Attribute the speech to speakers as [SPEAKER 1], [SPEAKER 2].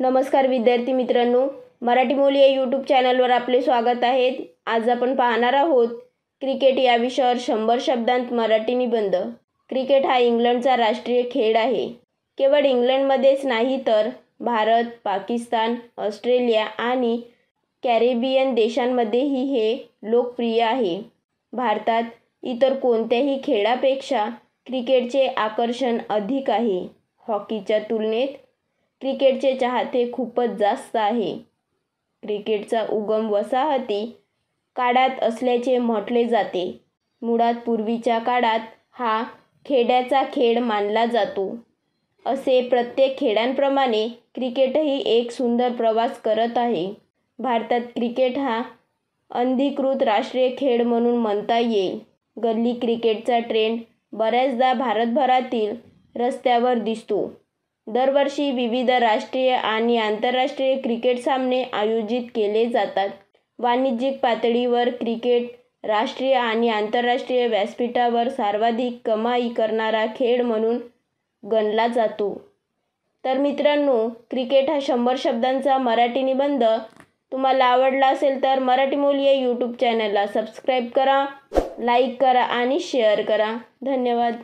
[SPEAKER 1] नमस्कार विद्यार्थी मित्रांनो मराठी मोली या यूट्यूब चॅनलवर आपले स्वागत आहे आज आपण पाहणार आहोत क्रिकेट या विषयावर शंभर शब्दांत मराठी निबंध क्रिकेट हा इंग्लंडचा राष्ट्रीय खेळ आहे केवळ इंग्लंडमध्येच नाही तर भारत पाकिस्तान ऑस्ट्रेलिया आणि कॅरेबियन देशांमध्येही हे लोकप्रिय आहे भारतात इतर कोणत्याही खेळापेक्षा क्रिकेटचे आकर्षण अधिक आहे हॉकीच्या तुलनेत क्रिकेटचे चाहते खूपच जास्त आहे क्रिकेटचा उगम वसाहती काळात असल्याचे म्हटले जाते मुळात पूर्वीच्या काळात हा खेड्याचा खेळ मानला जातो असे प्रत्येक खेळांप्रमाणे क्रिकेटही एक सुंदर प्रवास करत आहे भारतात क्रिकेट हा अनधिकृत राष्ट्रीय खेळ म्हणून म्हणता येईल गल्ली क्रिकेटचा ट्रेंड बऱ्याचदा भारतभरातील रस्त्यावर दिसतो दरवर्षी विविध राष्ट्रीय आणि आंतरराष्ट्रीय क्रिकेट सामने आयोजित केले जातात वाणिज्यिक पातळीवर क्रिकेट राष्ट्रीय आणि आंतरराष्ट्रीय व्यासपीठावर सर्वाधिक कमाई करणारा खेळ म्हणून गणला जातो तर मित्रांनो क्रिकेट हा शंभर शब्दांचा मराठी निबंध तुम्हाला आवडला असेल तर मराठी या यूट्यूब चॅनलला सबस्क्राईब करा लाईक करा आणि शेअर करा धन्यवाद